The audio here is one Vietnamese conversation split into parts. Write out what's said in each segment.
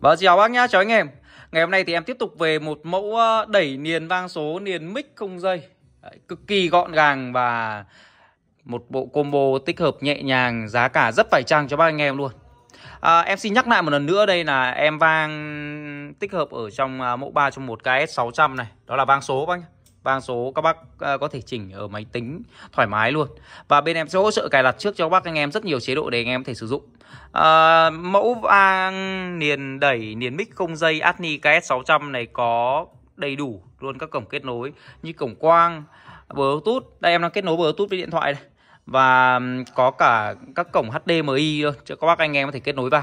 Vâng, chào bác nhá, chào anh em Ngày hôm nay thì em tiếp tục về một mẫu ờ, đẩy niền vang số niền mic không dây Đấy, Cực kỳ gọn gàng và một bộ combo tích hợp nhẹ nhàng Giá cả rất phải chăng cho bác anh em luôn à, Em xin nhắc lại một lần nữa đây là em vang tích hợp ở trong à, mẫu 3 trong 1 KS600 này Đó là vang số bác nhá vang số các bác ờ, có thể chỉnh ở máy tính thoải mái luôn và bên em sẽ hỗ trợ cài đặt trước cho các bác anh em rất nhiều chế độ để anh em có thể sử dụng à, mẫu vang niền đẩy niền mic không dây Atni KS600 này có đầy đủ luôn các cổng kết nối như cổng quang Bluetooth đây em đang kết nối Bluetooth với điện thoại này và có cả các cổng HDMI luôn cho các bác anh em có thể kết nối vào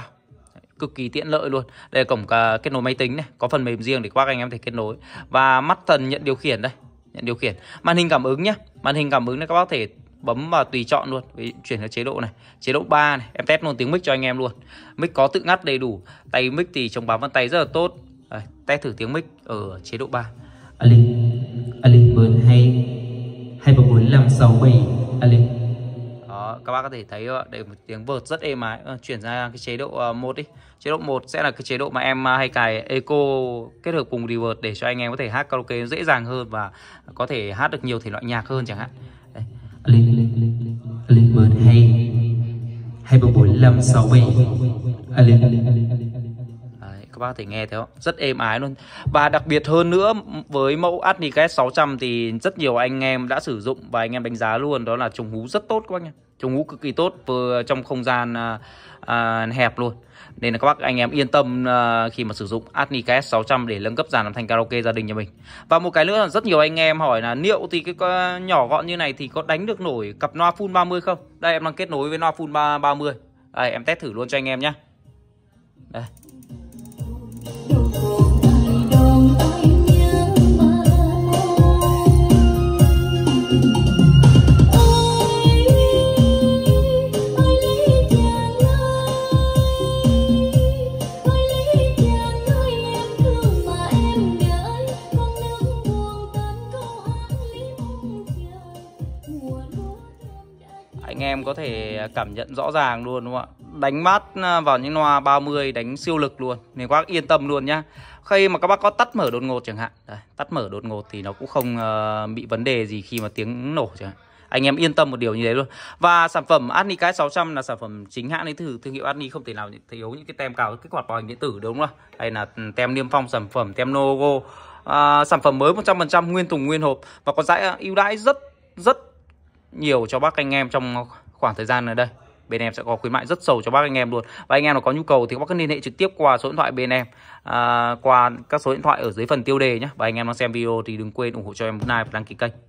cực kỳ tiện lợi luôn đây là cổng à, kết nối máy tính này có phần mềm riêng để các bác anh em có thể kết nối và mắt thần nhận điều khiển đây nhận điều khiển màn hình cảm ứng nhé màn hình cảm ứng này các bác thể bấm vào tùy chọn luôn Ví, chuyển sang chế độ này chế độ 3 này em test luôn tiếng mic cho anh em luôn mic có tự ngắt đầy đủ tay mic thì chống bám vân tay rất là tốt Đây, test thử tiếng mic ở chế độ 3 Alin Alin bốn bốn hai hai năm sáu bảy Alin các bác có thể thấy để một tiếng vợt rất êm ái chuyển ra cái chế độ 1 đi chế độ 1 sẽ là cái chế độ mà em hay cài eco kết hợp cùng reverb để cho anh em có thể hát karaoke dễ dàng hơn và có thể hát được nhiều thể loại nhạc hơn chẳng hạn Alin Alin Alin lên lên lên hay hai ba bốn năm sáu bảy Alin lên lên các bác thể nghe thấy không? Rất êm ái luôn. Và đặc biệt hơn nữa với mẫu Atniket 600 thì rất nhiều anh em đã sử dụng và anh em đánh giá luôn đó là trùng hú rất tốt các bác nhá. Trùng hú cực kỳ tốt vừa trong không gian à, à, hẹp luôn. Nên là các bác anh em yên tâm à, khi mà sử dụng Atniket 600 để nâng cấp dàn làm thành karaoke gia đình nhà mình. Và một cái nữa là rất nhiều anh em hỏi là liệu thì cái nhỏ gọn như này thì có đánh được nổi cặp loa full 30 không? Đây em đang kết nối với loa full 30. Đây em test thử luôn cho anh em nhé. Đây anh em có thể cảm nhận rõ ràng luôn đúng không ạ đánh mát à, vào những loa 30 đánh siêu lực luôn nên các bác yên tâm luôn nhá khi mà các bác có tắt mở đột ngột chẳng hạn Đấy, tắt mở đột ngột thì nó cũng không uh, bị vấn đề gì khi mà tiếng nổ chẳng hạn anh em yên tâm một điều như thế luôn và sản phẩm Adni cái 600 là sản phẩm chính hãng đến từ thương hiệu Adni không thể nào thiếu những cái tem cào kích hoạt bảo hành điện tử đúng không đây là ừ, tem niêm phong sản phẩm tem logo à, sản phẩm mới 100% nguyên thùng nguyên hộp và có giá ưu đãi rất rất nhiều cho bác anh em trong khoảng thời gian ở đây bên em sẽ có khuyến mại rất sâu cho bác anh em luôn và anh em nào có nhu cầu thì các bác cứ liên hệ trực tiếp qua số điện thoại bên em à, qua các số điện thoại ở dưới phần tiêu đề nhé và anh em đang xem video thì đừng quên ủng hộ cho em like và đăng ký kênh